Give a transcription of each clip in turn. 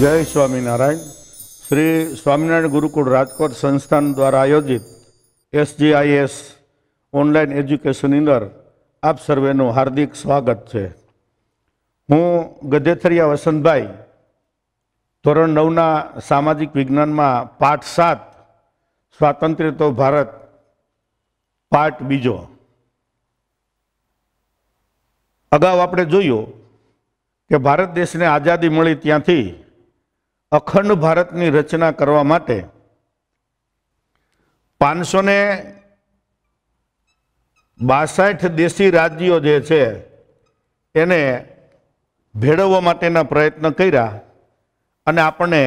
જય સ્વામિનારાયણ શ્રી સ્વામિનારાયણ ગુરુકુળ રાજકોટ સંસ્થાન દ્વારા આયોજિત એસજીઆઈએસ ઓનલાઈન એજ્યુકેશનની અંદર આપ સર્વેનું હાર્દિક સ્વાગત છે હું ગધેથરિયા વસંતભાઈ ધોરણ નવના સામાજિક વિજ્ઞાનમાં પાઠ સાત સ્વાતંત્ર્ય તો ભારત પાઠ બીજો અગાઉ આપણે જોયું કે ભારત દેશને આઝાદી મળી ત્યાંથી અખંડ ભારતની રચના કરવા માટે પાંચસો ને બાસઠ દેશી રાજ્યો જે છે એને ભેળવવા માટેના પ્રયત્ન કર્યા અને આપણને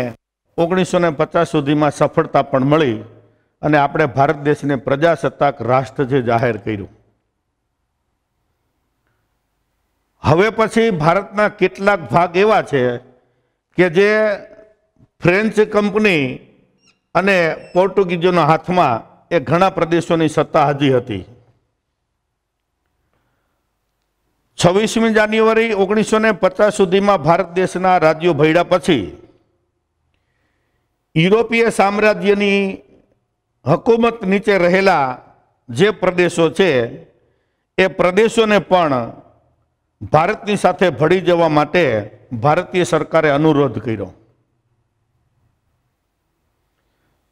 ઓગણીસો ને પચાસ સુધીમાં સફળતા પણ મળી અને આપણે ભારત દેશને પ્રજાસત્તાક રાષ્ટ્ર જે જાહેર કર્યું હવે પછી ભારતના કેટલાક ભાગ એવા છે કે જે ફ્રેન્ચ કંપની અને પોર્ટુગીઝોના હાથમાં એ ઘણા પ્રદેશોની સત્તા હાજી હતી છવ્વીસમી જાન્યુઆરી ઓગણીસો ને પચાસ સુધીમાં ભારત દેશના રાજ્યો ભયડા પછી યુરોપીય સામ્રાજ્યની હકુમત નીચે રહેલા જે પ્રદેશો છે એ પ્રદેશોને પણ ભારતની સાથે ભળી જવા માટે ભારતીય સરકારે અનુરોધ કર્યો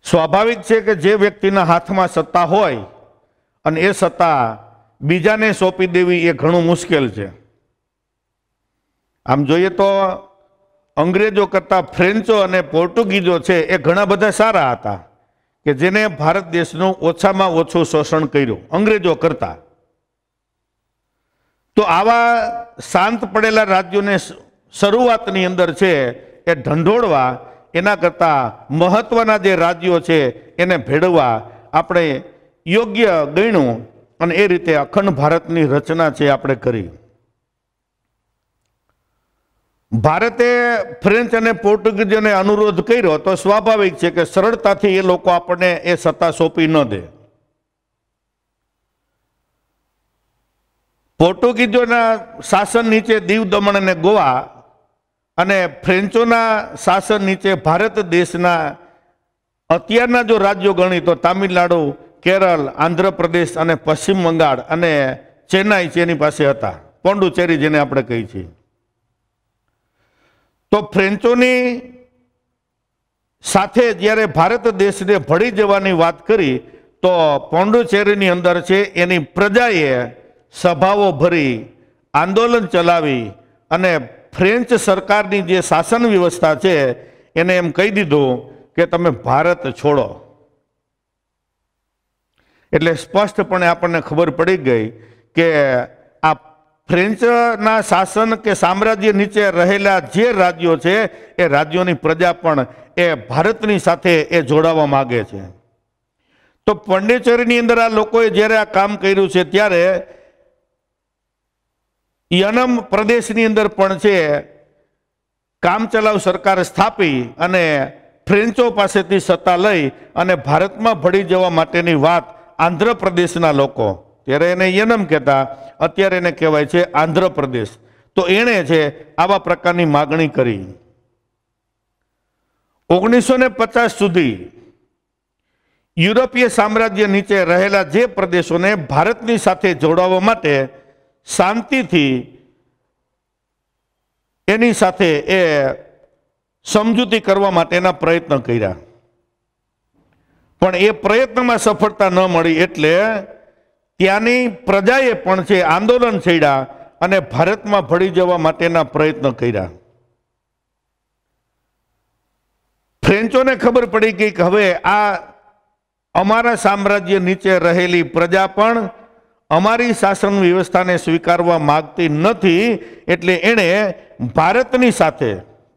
સ્વાભાવિક છે કે જે વ્યક્તિના હાથમાં સત્તા હોય અને એ સત્તા બીજાને સોંપી દેવી એ ઘણું મુશ્કેલ છે આમ જોઈએ તો અંગ્રેજો કરતાં ફ્રેન્ચો અને પોર્ટુગીઝો છે એ ઘણા બધા સારા હતા કે જેને ભારત દેશનું ઓછામાં ઓછું શોષણ કર્યું અંગ્રેજો કરતા તો આવા શાંત પડેલા રાજ્યોને શરૂઆતની અંદર છે એ ઢંઢોળવા એના કરતાં મહત્ત્વના જે રાજ્યો છે એને ભેળવવા આપણે યોગ્ય ગણ્યું અને એ રીતે અખંડ ભારતની રચના છે આપણે કરી ભારતે ફ્રેન્ચ અને પોર્ટુગીઝને અનુરોધ કર્યો તો સ્વાભાવિક છે કે સરળતાથી એ લોકો આપણને એ સત્તા સોંપી ન દે પોર્ટુગીઝોના શાસન નીચે દીવ દમણ અને ગોવા અને ફ્રેન્ચોના શાસન નીચે ભારત દેશના અત્યારના જો રાજ્યો ગણી તો તામિલનાડુ કેરળ આંધ્રપ્રદેશ અને પશ્ચિમ બંગાળ અને ચેન્નાઈ છે પાસે હતા પોંડુચેરી જેને આપણે કહીએ છીએ તો ફ્રેન્ચોની સાથે જ્યારે ભારત દેશને ભળી જવાની વાત કરી તો પોંડુચેરીની અંદર છે એની પ્રજાએ સભાઓ ભરી આંદોલન ચલાવી અને ફ્રેન્ચ સરકારની જે શાસન વ્યવસ્થા છે એને એમ કહી દીધું કે તમે ભારત છોડો એટલે સ્પષ્ટપણે આપણને ખબર પડી ગઈ કે આ ફ્રેન્ચના શાસન કે સામ્રાજ્ય નીચે રહેલા જે રાજ્યો છે એ રાજ્યોની પ્રજા પણ એ ભારતની સાથે એ જોડાવા માગે છે તો પંડિચેરીની અંદર આ લોકોએ જ્યારે આ કામ કર્યું છે ત્યારે યનમ પ્રદેશની અંદર પણ છે કામચલાઉ સરકાર સ્થાપી અને ફ્રેન્ચો પાસેથી સત્તા લઈ અને ભારતમાં ભળી જવા માટેની વાત આંધ્રપ્રદેશના લોકો ત્યારે એને યનમ કહેતા અત્યારે એને કહેવાય છે આંધ્રપ્રદેશ તો એણે છે આવા પ્રકારની માગણી કરી ઓગણીસો ને પચાસ સુધી યુરોપીય સામ્રાજ્ય નીચે રહેલા જે પ્રદેશોને ભારતની સાથે જોડાવવા માટે શાંતિથી એની સાથે એ સમજૂતી કરવા માટેના પ્રયત્ન કર્યા પણ એ પ્રયત્નમાં સફળતા ન મળી એટલે ત્યાંની પ્રજાએ પણ છે આંદોલન છેડ્યા અને ભારતમાં ભળી જવા માટેના પ્રયત્ન કર્યા ફ્રેન્ચોને ખબર પડી ગઈ કે હવે આ અમારા સામ્રાજ્ય નીચે રહેલી પ્રજા પણ અમારી શાસન વ્યવસ્થાને સ્વીકારવા માગતી નથી એટલે એણે ભારતની સાથે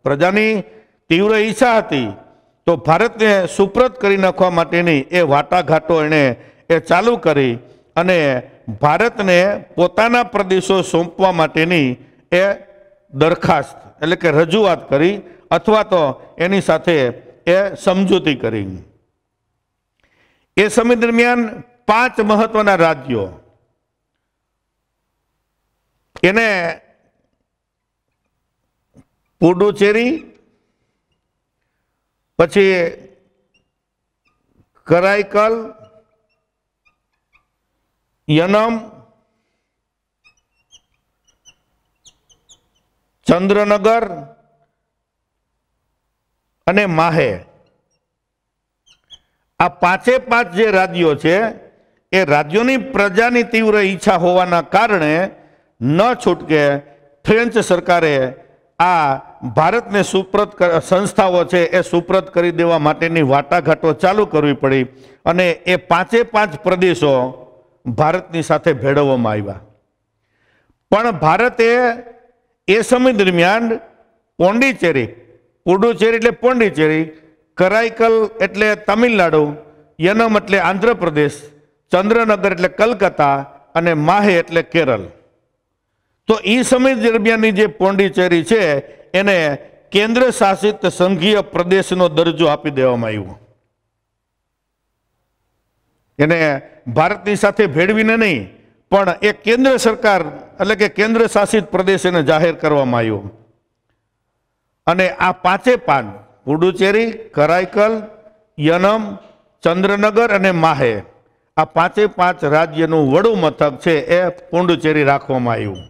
પ્રજાની તીવ્ર ઈચ્છા હતી તો ભારતને સુપ્રત કરી નાખવા માટેની એ વાટાઘાટો એણે એ ચાલુ કરી અને ભારતને પોતાના પ્રદેશો સોંપવા માટેની એ દરખાસ્ત એટલે કે રજૂઆત કરી અથવા તો એની સાથે એ સમજૂતી કરી એ સમય દરમિયાન પાંચ મહત્વના રાજ્યો એને પુડુચેરી પછી કરાઈકલ યનમ ચંદ્રનગર અને માહે આ પાંચે પાંચ જે રાજ્યો છે એ રાજ્યોની પ્રજાની તીવ્ર ઈચ્છા હોવાના કારણે ન છૂટકે ફ્રેન્ચ સરકારે આ ભારતને સુપ્રત સંસ્થાઓ છે એ સુપ્રત કરી દેવા માટેની વાટાઘાટો ચાલુ કરવી પડી અને એ પાંચે પાંચ પ્રદેશો ભારતની સાથે ભેળવવામાં આવ્યા પણ ભારતે એ સમય દરમિયાન પોંડિચેરી પુડુચેરી એટલે પોંડિચેરી કરાઈકલ એટલે તમિલનાડુ યનમ એટલે આંધ્રપ્રદેશ ચંદ્રનગર એટલે કલકત્તા અને માહે એટલે કેરળ તો એ સમય દરમિયાનની જે પોંડિચેરી છે એને કેન્દ્ર શાસિત સંઘીય પ્રદેશનો દરજ્જો આપી દેવામાં આવ્યો એને ભારતની સાથે ભેળવીને નહીં પણ એ કેન્દ્ર સરકાર એટલે કે કેન્દ્ર શાસિત પ્રદેશ એને જાહેર કરવામાં આવ્યો અને આ પાંચે પાન પુડુચેરી કરાઈકલ યનમ ચંદ્રનગર અને માહે આ પાંચે પાંચ રાજ્યનું વડું મથક છે એ પુંડુચેરી રાખવામાં આવ્યું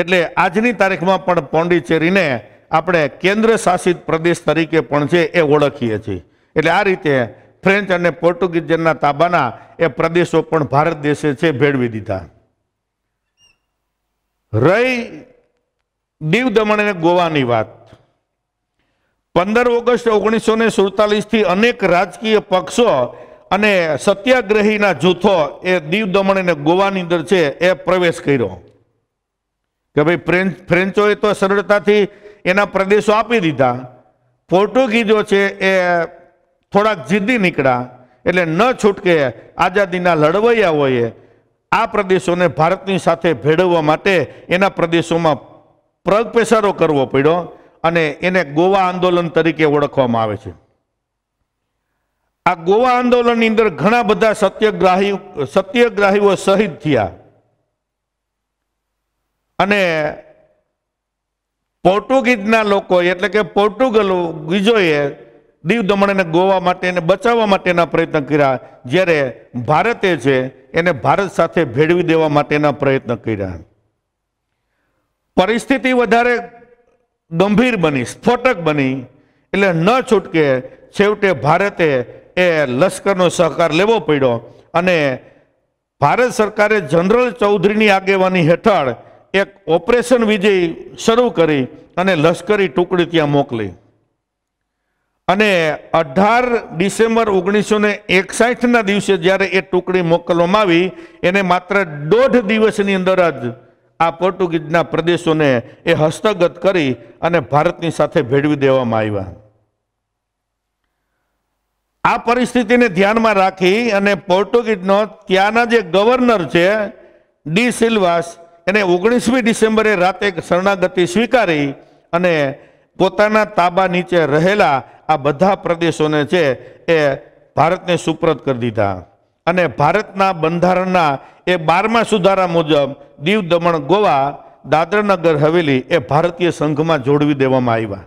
એટલે આજની તારીખમાં પણ પોંડિચેરીને આપણે કેન્દ્ર શાસિત પ્રદેશ તરીકે પણ છે એ ઓળખીએ છીએ એટલે આ રીતે ફ્રેન્ચ અને પોર્ટુગીઝના તાબાના એ પ્રદેશો પણ ભારત દેશે છે ભેળવી દીધા રહી દીવ દમણ અને ગોવાની વાત પંદર ઓગસ્ટ ઓગણીસો ને સુડતાલીસથી અનેક રાજકીય પક્ષો અને સત્યાગ્રહીના જૂથો એ દીવ દમણ અને ગોવાની અંદર છે એ પ્રવેશ કર્યો કે ભાઈ ફ્રેન્ચ ફ્રેન્ચોએ તો સરળતાથી એના પ્રદેશો આપી દીધા પોર્ટુગીઝો છે એ થોડાક જિદ્દી નીકળ્યા એટલે ન છૂટકે આઝાદીના લડવૈયા લડવૈયાઓએ આ પ્રદેશોને ભારતની સાથે ભેળવવા માટે એના પ્રદેશોમાં પ્રગપેસારો કરવો પડ્યો અને એને ગોવા આંદોલન તરીકે ઓળખવામાં આવે છે આ ગોવા આંદોલનની અંદર ઘણા બધા સત્યગ્રાહી સત્યગ્રાહીઓ શહીદ થયા અને પોર્ટુગીઝના લોકોએ એટલે કે પોર્ટુગલો બીજોએ દીવ દમણ અને ગોવા માટે એને બચાવવા માટેના પ્રયત્ન કર્યા જ્યારે ભારતે છે એને ભારત સાથે ભેળવી દેવા માટેના પ્રયત્ન કર્યા પરિસ્થિતિ વધારે ગંભીર બની સ્ફોટક બની એટલે ન છૂટકે છેવટે ભારતે એ લશ્કરનો સહકાર લેવો પડ્યો અને ભારત સરકારે જનરલ ચૌધરીની આગેવાની હેઠળ એક ઓપરેશન વિજય શરૂ કરી અને લશ્કરી ટુકડી ત્યાં મોકલી અને અઢાર ડિસેમ્બર ઓગણીસો ને એકસાઠના દિવસે જ્યારે એ ટુકડી મોકલવામાં આવી એને માત્ર દોઢ દિવસની અંદર જ આ પોર્ટુગીઝના પ્રદેશોને એ હસ્તગત કરી અને ભારતની સાથે ભેળવી દેવામાં આવ્યા આ પરિસ્થિતિને ધ્યાનમાં રાખી અને પોર્ટુગીઝનો ત્યાંના જે ગવર્નર છે ડી સિલ્વાસ એને ઓગણીસમી ડિસેમ્બરે રાતે શરણાગતિ સ્વીકારી અને પોતાના તાબા નીચે રહેલા આ બધા પ્રદેશોને છે એ ભારતને સુપ્રત કરી દીધા અને ભારતના બંધારણના એ બારમા સુધારા મુજબ દીવ દમણ ગોવા દાદરનગર હવેલી એ ભારતીય સંઘમાં જોડવી દેવામાં આવ્યા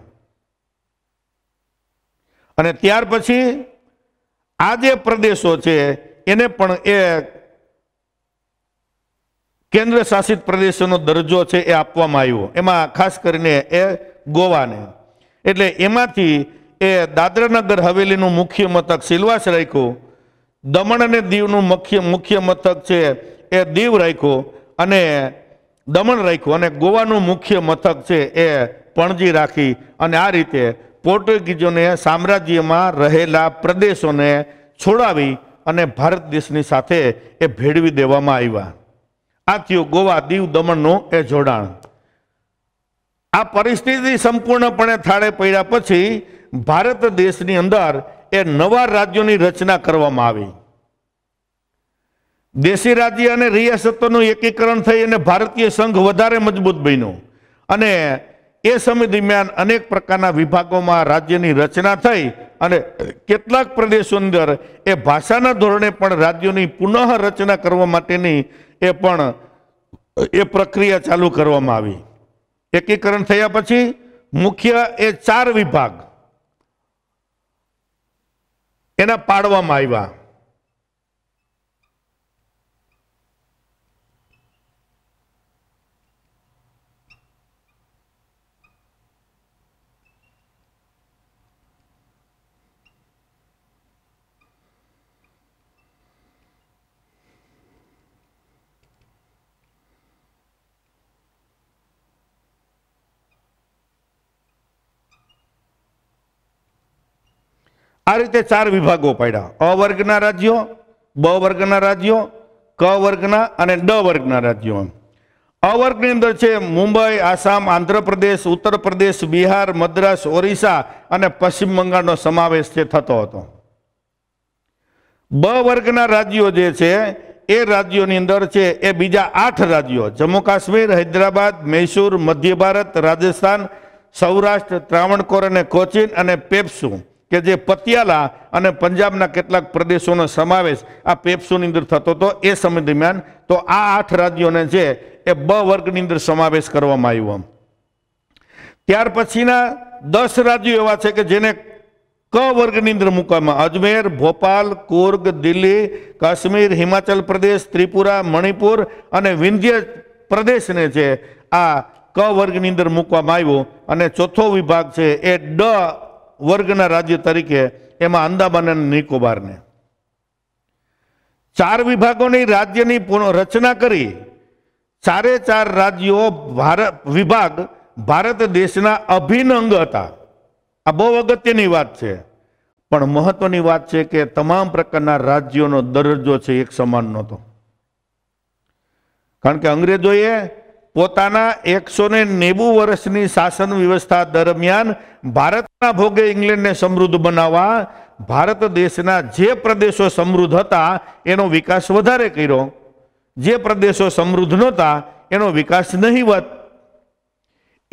અને ત્યાર પછી આ જે પ્રદેશો છે એને પણ એ કેન્દ્ર શાસિત પ્રદેશોનો દરજ્જો છે એ આપવામાં આવ્યો એમાં ખાસ કરીને એ ગોવાને એટલે એમાંથી એ દાદરાનગર હવેલીનું મુખ્ય મથક સિલવાસ રાખ્યું દમણ અને દીવનું મુખ્ય મુખ્ય મથક છે એ દીવ રાખ્યું અને દમણ રાખ્યું અને ગોવાનું મુખ્ય મથક છે એ પણજી રાખી અને આ રીતે પોર્ટુગીઝોને સામ્રાજ્યમાં રહેલા પ્રદેશોને છોડાવી અને ભારત દેશની સાથે એ ભેળવી દેવામાં આવ્યા આ થયું ગોવા દીવ દમણનું એ જોડાણ આ પરિસ્થિતિ સંપૂર્ણપણે થાળે પડ્યા પછી ભારત દેશની અંદર એ નવા રાજ્યોની રચના કરવામાં આવી દેશી રાજ્ય અને રિયાસતોનું એકીકરણ થઈ અને ભારતીય સંઘ વધારે મજબૂત બન્યો અને એ સમય દરમિયાન અનેક પ્રકારના વિભાગોમાં રાજ્યની રચના થઈ અને કેટલાક પ્રદેશો અંદર એ ભાષાના ધોરણે પણ રાજ્યોની પુનઃરચના કરવા માટેની એ પણ એ પ્રક્રિયા ચાલુ કરવામાં આવી એકીકરણ થયા પછી મુખ્ય એ ચાર વિભાગ એના પાડવામાં આવ્યા આ રીતે ચાર વિભાગો પાડ્યા અ વર્ગના રાજ્યો બ વર્ગના રાજ્યો ક વર્ગના અને ડ વર્ગના રાજ્યો અ વર્ગની અંદર છે મુંબઈ આસામ આંધ્રપ્રદેશ ઉત્તર પ્રદેશ બિહાર મદ્રાસ ઓરિસ્સા અને પશ્ચિમ બંગાળનો સમાવેશ છે થતો હતો બ વર્ગના રાજ્યો જે છે એ રાજ્યોની અંદર છે એ બીજા આઠ રાજ્યો જમ્મુ કાશ્મીર હૈદરાબાદ મૈસૂર મધ્ય ભારત રાજસ્થાન સૌરાષ્ટ્ર ત્રાવણકોર અને કોચીન અને પેપ્સુ કે જે પતિયાલા અને પંજાબના કેટલાક પ્રદેશોનો સમાવેશ આ પેપ્સોની અંદર થતો હતો એ સમય દરમિયાન તો આ આઠ રાજ્યોને છે એ બ વર્ગની અંદર સમાવેશ કરવામાં આવ્યો આમ ત્યાર પછીના દસ રાજ્યો એવા છે કે જેને ક વર્ગની અંદર મૂકવામાં અજમેર ભોપાલ કુર્ગ દિલ્હી કાશ્મીર હિમાચલ પ્રદેશ ત્રિપુરા મણિપુર અને વિંધ્ય પ્રદેશને છે આ ક વર્ગની અંદર મૂકવામાં આવ્યો અને ચોથો વિભાગ છે એ ડ વર્ગના રાજ્ય તરીકે એમાં અંદામાન અને નિકોબારને ચાર વિભાગોની રાજ્યની રચના કરી ચારે ચાર રાજ્યો ભારત વિભાગ ભારત દેશના અભિન્ન અંગ હતા આ બહુ અગત્યની વાત છે પણ મહત્વની વાત છે કે તમામ પ્રકારના રાજ્યોનો દરજ્જો છે એક સમાન નહોતો કારણ કે અંગ્રેજોએ પોતાના એકસો ને નેવું વર્ષની શાસન વ્યવસ્થા દરમિયાન ભારતના ભોગે ઇંગ્લેન્ડને સમૃદ્ધ બનાવવા ભારત દેશના જે પ્રદેશો સમૃદ્ધ હતા એનો વિકાસ વધારે કર્યો જે પ્રદેશો સમૃદ્ધ નહોતા એનો વિકાસ નહીવત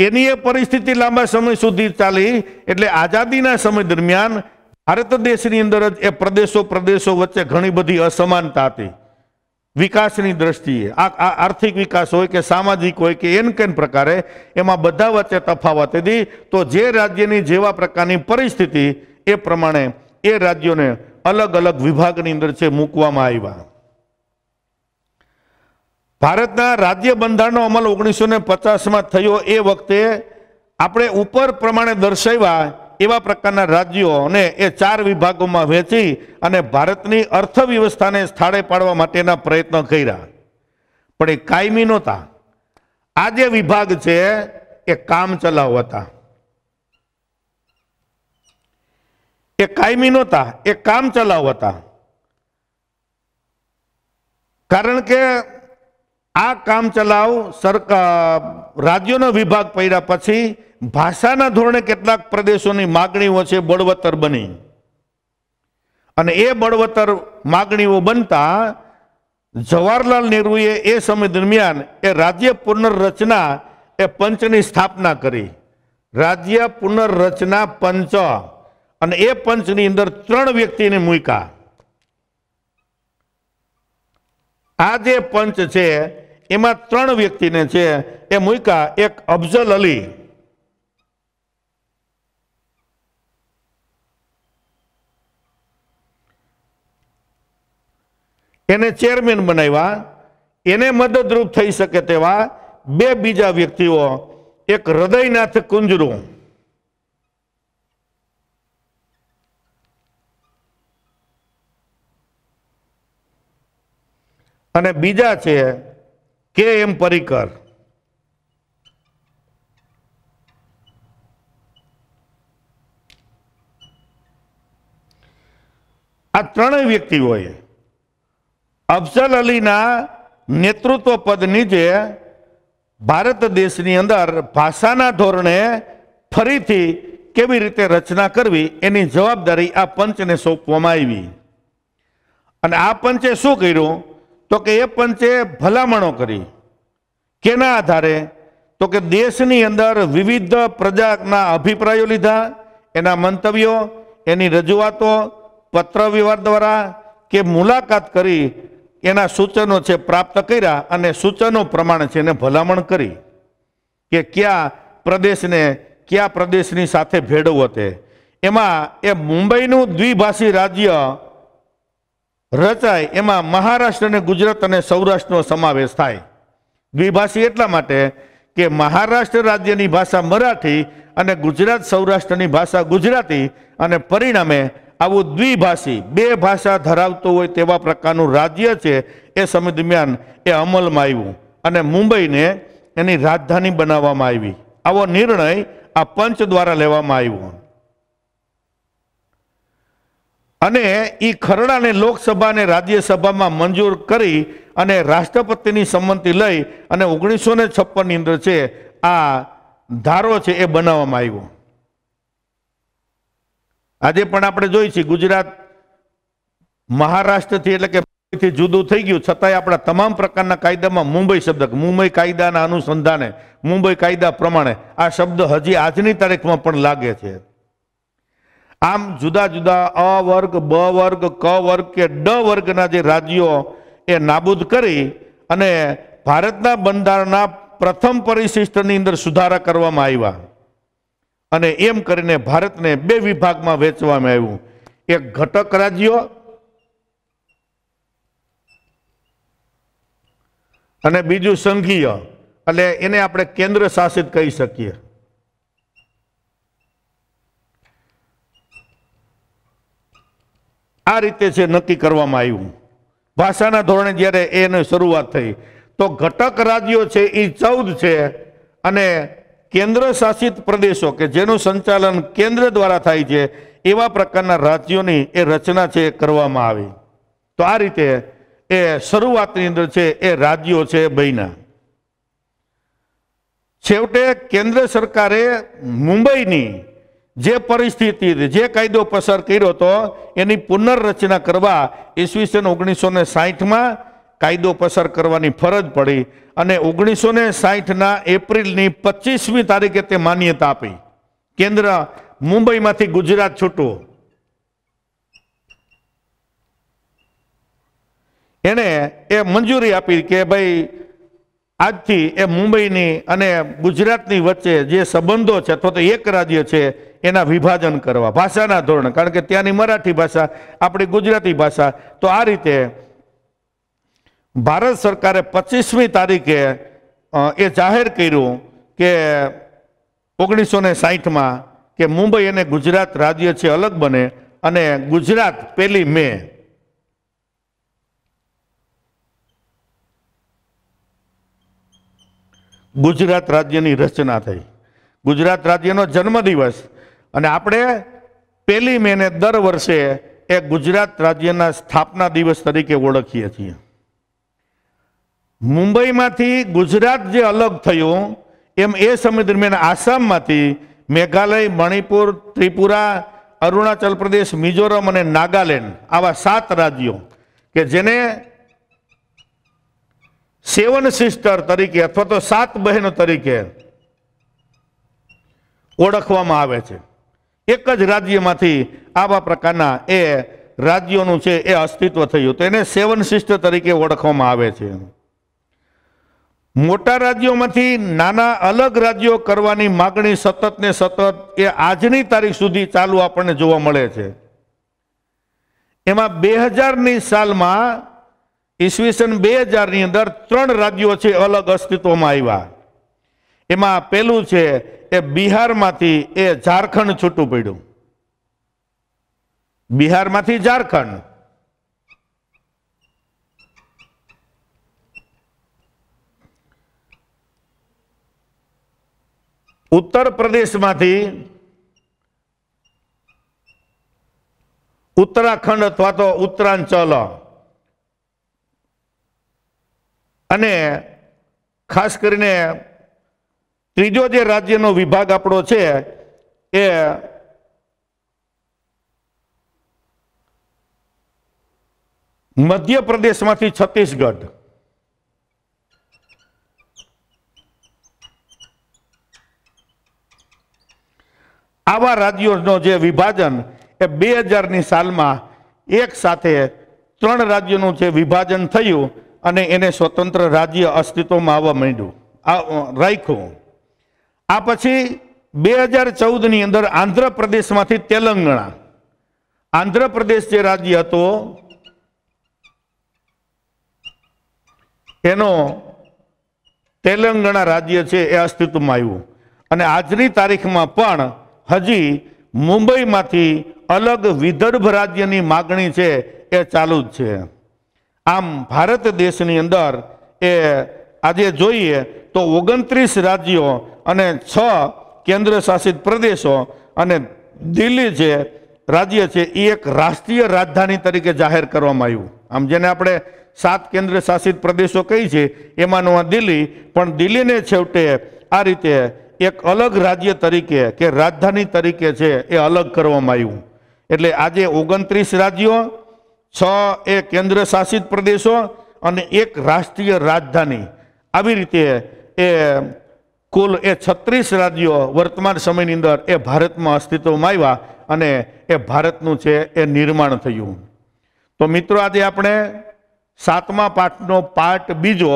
એની એ પરિસ્થિતિ લાંબા સમય સુધી ચાલી એટલે આઝાદીના સમય દરમિયાન ભારત દેશની અંદર જ એ પ્રદેશો પ્રદેશો વચ્ચે ઘણી બધી અસમાનતા હતી વિકાસની દ્રષ્ટિએ આ આર્થિક વિકાસ હોય કે સામાજિક હોય કે એન કેન પ્રકારે એમાં બધા વચ્ચે તફાવત હતી તો જે રાજ્યની જેવા પ્રકારની પરિસ્થિતિ એ પ્રમાણે એ રાજ્યોને અલગ અલગ વિભાગની અંદર છે મૂકવામાં આવ્યા ભારતના રાજ્ય બંધારણનો અમલ ઓગણીસો ને પચાસમાં થયો એ વખતે આપણે ઉપર પ્રમાણે દર્શાવ્યા એવા પ્રકારના રાજ્યોને એ ચાર વિભાગોમાં વહેંચી અને ભારતની અર્થવ્યવસ્થાને સ્થાળે પાડવા માટેના પ્રયત્નો કર્યા પણ એ કાયમી નહોતા આ જે વિભાગ છે એ કામ ચલાવ હતા એ કાયમી નહોતા એ કામ ચલાવ હતા કારણ કે આ કામ ચલાવ સરકાર રાજ્યોનો વિભાગ પડ્યા પછી ભાષાના ધોરણે કેટલાક પ્રદેશોની માગણીઓ છે બળવતર બની અને એ બળવતર માગણીઓ બનતા જવાહરલાલ નહેરુએ એ સમય દરમિયાન એ રાજ્ય પુનર્રચના એ પંચની સ્થાપના કરી રાજ્ય પુનર્રચના પંચ અને એ પંચની અંદર ત્રણ વ્યક્તિની મૂક્યા આ જે પંચ છે એમાં ત્રણ વ્યક્તિને છે એ મૂક્યા એક અફઝલ અલી એને ચેરમેન બનાવ્યા એને મદદરૂપ થઈ શકે તેવા બે બીજા વ્યક્તિઓ એક હૃદયનાથ કુંજરુ અને બીજા છે કે એમ પરિકર આ ત્રણેય વ્યક્તિઓએ અફઝલ અલીના નેતૃત્વ પદ નીચે ભારત દેશની અંદર ભાષાના ધોરણે ફરીથી કેવી રીતે રચના કરવી એની જવાબદારી આ પંચને સોંપવામાં આવી અને આ પંચે શું કર્યું તો કે એ પંચે ભલામણો કરી કેના આધારે તો કે દેશની અંદર વિવિધ પ્રજાના અભિપ્રાયો લીધા એના મંતવ્યો એની રજૂઆતો પત્ર વ્યવહાર દ્વારા કે મુલાકાત કરી એના સૂચનો છે પ્રાપ્ત કર્યા અને સૂચનો પ્રમાણે છે એને ભલામણ કરી કે કયા પ્રદેશને કયા પ્રદેશની સાથે ભેળવવો તે એમાં એ મુંબઈનું દ્વિભાષી રાજ્ય રચાય એમાં મહારાષ્ટ્ર અને ગુજરાત અને સૌરાષ્ટ્રનો સમાવેશ થાય દ્વિભાષી એટલા માટે કે મહારાષ્ટ્ર રાજ્યની ભાષા મરાઠી અને ગુજરાત સૌરાષ્ટ્રની ભાષા ગુજરાતી અને પરિણામે આવું દ્વિભાષી બે ભાષા ધરાવતું હોય તેવા પ્રકારનું રાજ્ય છે એ સમય દરમિયાન એ અમલમાં આવ્યું અને મુંબઈને એની રાજધાની બનાવવામાં આવી આવો નિર્ણય આ પંચ દ્વારા લેવામાં આવ્યો અને એ ખરડાને લોકસભાને રાજ્યસભામાં મંજૂર કરી અને રાષ્ટ્રપતિની સંમતિ લઈ અને ઓગણીસો ને છપ્પનની અંદર છે આ ધારો છે એ બનાવવામાં આવ્યો આજે પણ આપણે જોઈ છીએ ગુજરાત મહારાષ્ટ્રથી એટલે કે જુદું થઈ ગયું છતાંય આપણા તમામ પ્રકારના કાયદામાં મુંબઈ શબ્દ મુંબઈ કાયદાના અનુસંધાને મુંબઈ કાયદા પ્રમાણે આ શબ્દ હજી આજની તારીખમાં પણ લાગે છે આમ જુદા જુદા અ વર્ગ બ વર્ગ ક વર્ગ કે ડ વર્ગના જે રાજ્યો એ નાબૂદ કરી અને ભારતના બંધારણના પ્રથમ પરિશિષ્ટની અંદર સુધારા કરવામાં આવ્યા અને એમ કરીને ભારતને બે વિભાગમાં વેચવામાં આવ્યું એક ઘટક રાજ્યો અને બીજું સંઘીય એટલે એને આપણે કેન્દ્ર શાસિત કહી શકીએ આ રીતે છે નક્કી કરવામાં આવ્યું ભાષાના ધોરણે જ્યારે એની શરૂઆત થઈ તો ઘટક રાજ્યો છે એ ચૌદ છે અને કેન્દ્ર શાસિત પ્રદેશો કે જેનું સંચાલન કેન્દ્ર દ્વારા થાય છે એવા પ્રકારના રાજ્યોની એ રચના છે કરવામાં આવી તો આ રીતે એ શરૂઆતની અંદર છે એ રાજ્યો છે બૈના છેવટે કેન્દ્ર સરકારે મુંબઈની જે પરિસ્થિતિ જે કાયદો પસાર કર્યો હતો એની પુનર્રચના કરવા ઈસવીસન ઓગણીસો ને સાહીઠમાં કાયદો પસાર કરવાની ફરજ પડી અને ઓગણીસો ને સાહીઠના એપ્રિલની પચીસમી તારીખે તે માન્યતા આપી કેન્દ્ર મુંબઈમાંથી ગુજરાત છૂટવું એણે એ મંજૂરી આપી કે ભાઈ આજથી એ મુંબઈની અને ગુજરાતની વચ્ચે જે સંબંધો છે અથવા તો એક રાજ્ય છે એના વિભાજન કરવા ભાષાના ધોરણે કારણ કે ત્યાંની મરાઠી ભાષા આપણી ગુજરાતી ભાષા તો આ રીતે ભારત સરકારે પચીસમી તારીખે એ જાહેર કર્યું કે ઓગણીસો ને સાહીઠમાં કે મુંબઈ અને ગુજરાત રાજ્ય છે અલગ બને અને ગુજરાત પહેલી મે ગુજરાત રાજ્યની રચના થઈ ગુજરાત રાજ્યનો જન્મદિવસ અને આપણે પહેલી મેને દર વર્ષે એ ગુજરાત રાજ્યના સ્થાપના દિવસ તરીકે ઓળખીએ છીએ મુંબઈમાંથી ગુજરાત જે અલગ થયું એમ એ સમય દરમિયાન આસામમાંથી મેઘાલય મણિપુર ત્રિપુરા અરુણાચલ પ્રદેશ મિઝોરમ અને નાગાલેન્ડ આવા સાત રાજ્યો કે જેને સેવન સિસ્ટર તરીકે અથવા તો સાત બહેનો તરીકે ઓળખવામાં આવે છે એક જ રાજ્યમાંથી આવા પ્રકારના એ રાજ્યોનું છે એ અસ્તિત્વ થયું તો એને સેવન સિસ્ટર તરીકે ઓળખવામાં આવે છે મોટા રાજ્યોમાંથી નાના અલગ રાજ્યો કરવાની માગણી સતત ને સતત એ આજની તારીખ સુધી ચાલુ આપણને જોવા મળે છે એમાં બે હજારની સાલમાં ઈસવીસન બે હજારની અંદર ત્રણ રાજ્યો છે અલગ અસ્તિત્વમાં આવ્યા એમાં પહેલું છે એ બિહારમાંથી એ ઝારખંડ છૂટું પડ્યું બિહારમાંથી ઝારખંડ ઉત્તર પ્રદેશમાંથી ઉત્તરાખંડ અથવા તો ઉત્તરાંચલ અને ખાસ કરીને ત્રીજો જે રાજ્યનો વિભાગ આપણો છે એ મધ્યપ્રદેશમાંથી છત્તીસગઢ આવા રાજ્યોનો જે વિભાજન એ બે હજારની સાલમાં એક સાથે ત્રણ રાજ્યોનું જે વિભાજન થયું અને એને સ્વતંત્ર રાજ્ય અસ્તિત્વમાં આવવા માંડ્યું રાખ્યું આ પછી બે હજાર ચૌદની અંદર આંધ્રપ્રદેશમાંથી તેલંગણા આંધ્રપ્રદેશ જે રાજ્ય હતો એનો તેલંગણા રાજ્ય છે એ અસ્તિત્વમાં આવ્યું અને આજની તારીખમાં પણ હજી મુંબઈમાંથી અલગ વિદર્ભ રાજ્યની માગણી છે એ ચાલુ જ છે આમ ભારત દેશની અંદર એ આજે જોઈએ તો ઓગણત્રીસ રાજ્યો અને છ કેન્દ્ર શાસિત પ્રદેશો અને દિલ્હી જે રાજ્ય છે એ એક રાષ્ટ્રીય રાજધાની તરીકે જાહેર કરવામાં આવ્યું આમ જેને આપણે સાત કેન્દ્ર શાસિત પ્રદેશો કહી છે એમાંનું આ દિલ્હી પણ દિલ્હીને છેવટે આ રીતે એક અલગ રાજ્ય તરીકે કે રાજધાની તરીકે છે એ અલગ કરવામાં આવ્યું એટલે આજે ઓગણત્રીસ રાજ્યો છ એ કેન્દ્ર શાસિત પ્રદેશો અને એક રાષ્ટ્રીય રાજધાની આવી રીતે એ કુલ એ છત્રીસ રાજ્યો વર્તમાન સમયની અંદર એ ભારતમાં અસ્તિત્વમાં આવ્યા અને એ ભારતનું છે એ નિર્માણ થયું તો મિત્રો આજે આપણે સાતમા પાઠનો પાર્ટ બીજો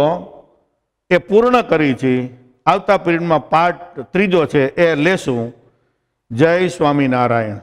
એ પૂર્ણ કરી છીએ આવતા પીરિયડમાં પાર્ટ ત્રીજો છે એ લેશું જય સ્વામિનારાયણ